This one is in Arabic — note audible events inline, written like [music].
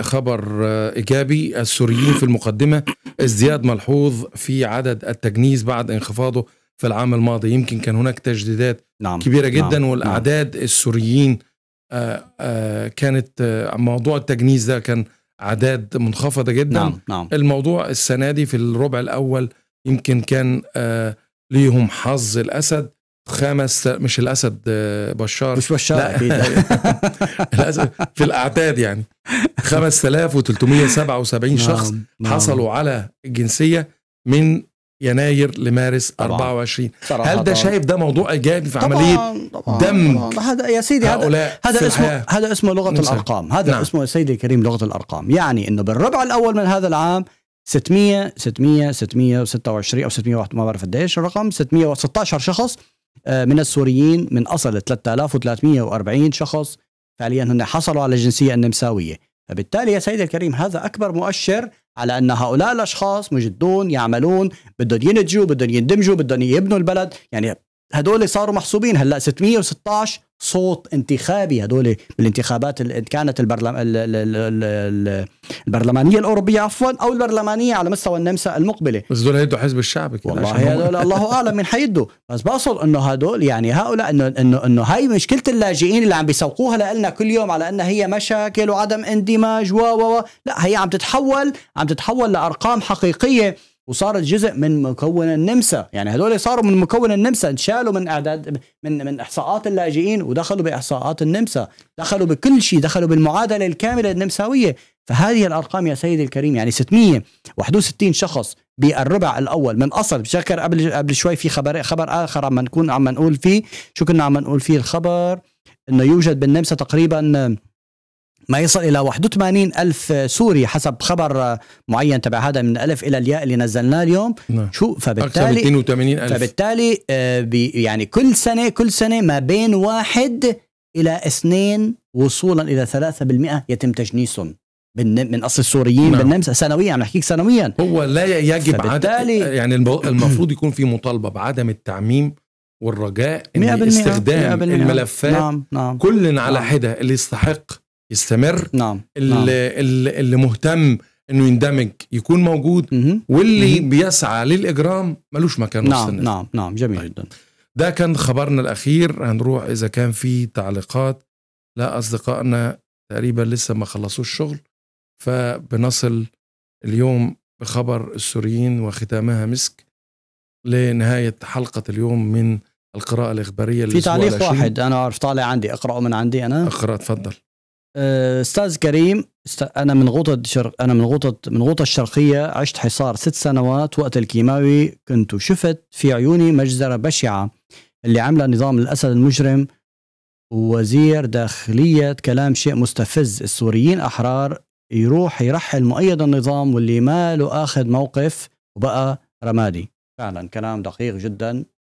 خبر آه، ايجابي السوريين في المقدمه ازدياد ملحوظ في عدد التجنيس بعد انخفاضه في العام الماضي يمكن كان هناك تجديدات نعم. كبيره نعم، جدا نعم. والاعداد نعم. السوريين آه، آه، كانت موضوع التجنيس ده كان اعداد منخفضه جدا نعم. نعم. الموضوع السنه دي في الربع الاول يمكن كان ليهم حظ الاسد خمس مش الاسد بشار مش بشار اكيد [laughs] [laughs] في الاعداد يعني 5377 [laughs] نعم، شخص نعم. حصلوا على الجنسيه من يناير لمارس طبعا. 24 هل ده شايف ده موضوع ايجابي في عمليه طبعا دمج هذا يا سيدي هذا هذا اسمه هذا اسمه لغه نسأل. الارقام هذا نعم. اسمه يا سيدي الكريم لغه الارقام يعني انه بالربع الاول من هذا العام 600 600 626 او 601 ما بعرف قديش الرقم 616 شخص آه، من السوريين من اصل 3340 شخص فعليا هن حصلوا على جنسية النمساوية فبالتالي يا سيدي الكريم هذا أكبر مؤشر على أن هؤلاء الأشخاص مجدون يعملون بدهم ينتجوا بدهم يندمجوا بدهم يبنوا البلد يعني هدول صاروا محسوبين هلا 616 صوت انتخابي هدول بالانتخابات اللي كانت البرلم... البرلمانيه الاوروبيه عفوا او البرلمانيه على مستوى النمسا المقبله بس هدول هيدوا حزب الشعب والله هدول الله اعلم مين حيدوا بس بقصد انه هدول يعني هؤلاء انه انه انه هاي مشكله اللاجئين اللي عم بيسوقوها لنا كل يوم على انها هي مشاكل وعدم اندماج و و لا هي عم تتحول عم تتحول لارقام حقيقيه وصارت جزء من مكون النمسا يعني هذول صاروا من مكون النمسا انشالوا من اعداد من من احصاءات اللاجئين ودخلوا باحصاءات النمسا دخلوا بكل شيء دخلوا بالمعادله الكامله النمساويه فهذه الارقام يا سيدي الكريم يعني 661 شخص بالربع الاول من اصل بشكر قبل قبل شوي في خبر خبر اخر عم نكون عم نقول فيه شو كنا عم نقول فيه الخبر انه يوجد بالنمسا تقريبا ما يصل إلى 81 ألف سوري حسب خبر معين تبع هذا من الألف إلى الياء اللي نزلناه اليوم نعم. شو فبالتالي أكثر من 82 ألف فبالتالي آه، يعني كل سنة كل سنة ما بين واحد إلى اثنين وصولا إلى 3% يتم تجنيسهم من اصل السوريين نعم. بالنمسا سنويا عم نحكيك سنويا هو لا يجب فبالتالي عدم يعني المفروض يكون في مطالبه بعدم التعميم والرجاء ان استخدام 100%. الملفات نعم. نعم. كل على نعم. حده اللي يستحق يستمر نعم اللي, نعم. اللي مهتم انه يندمج يكون موجود واللي بيسعى للاجرام ملوش مكان نعم وسط نعم نعم جميل جدا طيب. ده كان خبرنا الاخير هنروح اذا كان في تعليقات لا اصدقائنا تقريبا لسه ما خلصوش شغل فبنصل اليوم بخبر السوريين وختامها مسك لنهايه حلقه اليوم من القراءه الاخباريه في تعليق واحد انا عارف طالع عندي اقراه من عندي انا اقرا تفضل آه، استاذ كريم انا من غوطه الشرق انا من غوطه من غوطه الشرقيه عشت حصار ست سنوات وقت الكيماوي كنت وشفت في عيوني مجزره بشعه اللي عملها نظام الاسد المجرم ووزير داخليه كلام شيء مستفز السوريين احرار يروح يرحل مؤيد النظام واللي ما له اخذ موقف وبقى رمادي فعلا كلام دقيق جدا